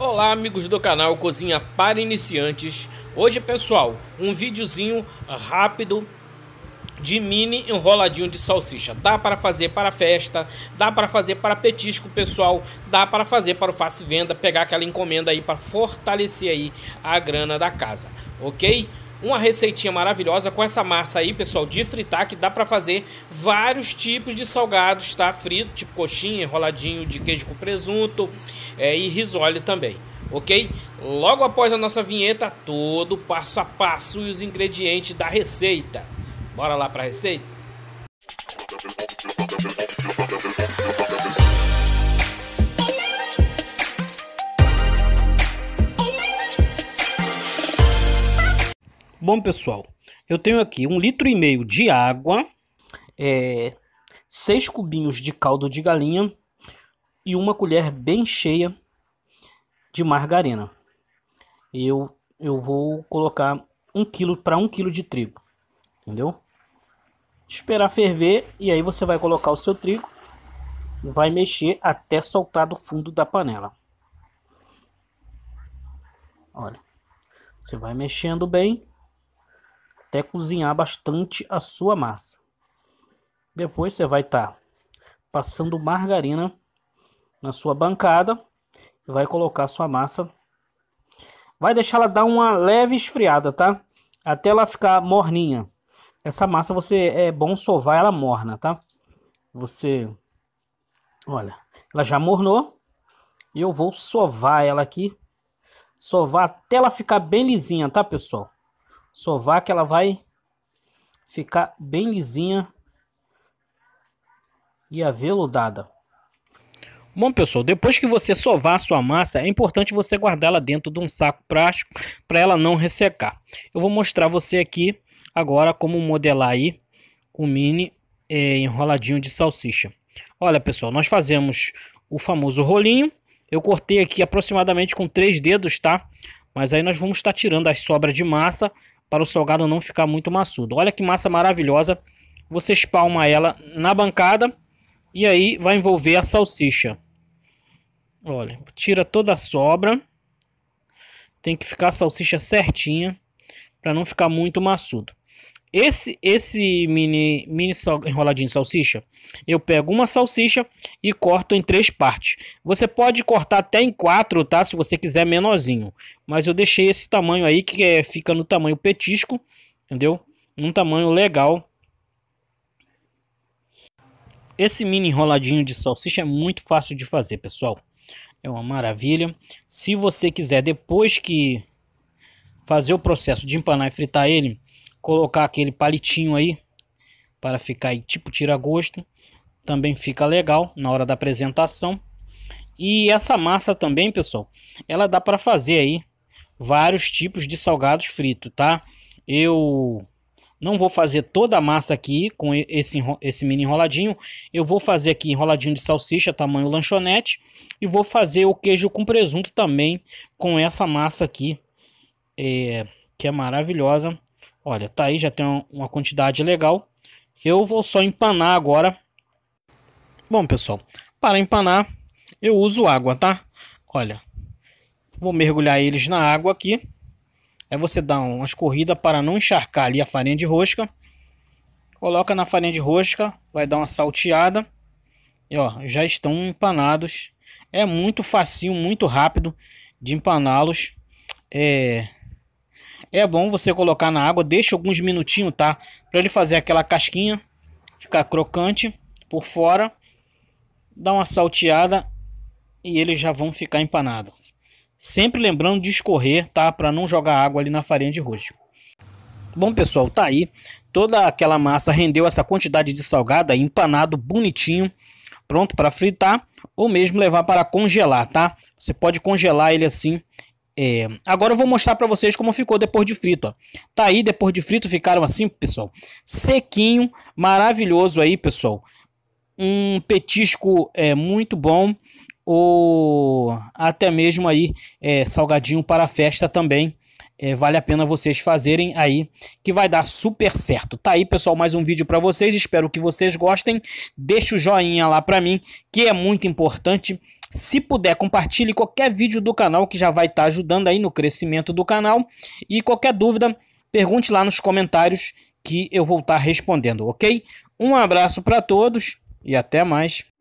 Olá amigos do canal Cozinha para Iniciantes Hoje pessoal, um videozinho rápido de mini enroladinho de salsicha Dá para fazer para festa, dá para fazer para petisco pessoal Dá para fazer para o face venda, pegar aquela encomenda aí para fortalecer aí a grana da casa, ok? uma receitinha maravilhosa com essa massa aí, pessoal, de fritar, que dá para fazer vários tipos de salgados, tá? Frito, tipo coxinha, enroladinho de queijo com presunto é, e risole também, ok? Logo após a nossa vinheta, todo passo a passo e os ingredientes da receita. Bora lá para a receita? Bom, pessoal, eu tenho aqui um litro e meio de água, é, seis cubinhos de caldo de galinha e uma colher bem cheia de margarina. Eu, eu vou colocar um quilo para um quilo de trigo, entendeu? Esperar ferver e aí você vai colocar o seu trigo, vai mexer até soltar do fundo da panela. Olha, você vai mexendo bem até cozinhar bastante a sua massa. Depois você vai estar tá passando margarina na sua bancada e vai colocar a sua massa. Vai deixar ela dar uma leve esfriada, tá? Até ela ficar morninha. Essa massa você é bom sovar ela morna, tá? Você olha, ela já mornou e eu vou sovar ela aqui. Sovar até ela ficar bem lisinha, tá, pessoal? sovar que ela vai ficar bem lisinha e aveludada. Bom, pessoal, depois que você sovar a sua massa, é importante você guardar ela dentro de um saco plástico para ela não ressecar. Eu vou mostrar você aqui agora como modelar aí o mini é, enroladinho de salsicha. Olha, pessoal, nós fazemos o famoso rolinho. Eu cortei aqui aproximadamente com três dedos, tá? Mas aí nós vamos estar tá tirando as sobras de massa para o salgado não ficar muito maçudo. Olha que massa maravilhosa. Você espalma ela na bancada e aí vai envolver a salsicha. Olha, tira toda a sobra. Tem que ficar a salsicha certinha para não ficar muito maçudo. Esse esse mini mini enroladinho de salsicha, eu pego uma salsicha e corto em três partes. Você pode cortar até em quatro, tá? Se você quiser menorzinho. Mas eu deixei esse tamanho aí que é, fica no tamanho petisco, entendeu? Um tamanho legal. Esse mini enroladinho de salsicha é muito fácil de fazer, pessoal. É uma maravilha. Se você quiser depois que fazer o processo de empanar e fritar ele, colocar aquele palitinho aí para ficar aí, tipo tira gosto. Também fica legal na hora da apresentação. E essa massa também, pessoal, ela dá para fazer aí vários tipos de salgados fritos, tá? Eu não vou fazer toda a massa aqui com esse, esse mini enroladinho. Eu vou fazer aqui enroladinho de salsicha, tamanho lanchonete. E vou fazer o queijo com presunto também com essa massa aqui, é, que é maravilhosa. Olha, tá aí, já tem uma quantidade legal. Eu vou só empanar agora. Bom, pessoal, para empanar, eu uso água, tá? Olha, vou mergulhar eles na água aqui. Aí você dá uma escorrida para não encharcar ali a farinha de rosca. Coloca na farinha de rosca, vai dar uma salteada. E ó, já estão empanados. É muito facinho, muito rápido de empaná-los. É, é bom você colocar na água, deixa alguns minutinhos, tá? Para ele fazer aquela casquinha, ficar crocante por fora, dá uma salteada e eles já vão ficar empanados. Sempre lembrando de escorrer, tá? Para não jogar água ali na farinha de rosto. Bom, pessoal, tá aí. Toda aquela massa rendeu essa quantidade de salgada, empanado bonitinho, pronto para fritar ou mesmo levar para congelar, tá? Você pode congelar ele assim é, agora eu vou mostrar para vocês como ficou depois de frito, ó. Tá aí, depois de frito ficaram assim, pessoal. Sequinho, maravilhoso aí, pessoal. Um petisco é, muito bom ou até mesmo aí é, salgadinho para a festa também é, vale a pena vocês fazerem aí, que vai dar super certo. Tá aí, pessoal, mais um vídeo para vocês, espero que vocês gostem. Deixa o joinha lá para mim, que é muito importante. Se puder, compartilhe qualquer vídeo do canal, que já vai estar tá ajudando aí no crescimento do canal. E qualquer dúvida, pergunte lá nos comentários que eu vou estar tá respondendo, ok? Um abraço para todos e até mais.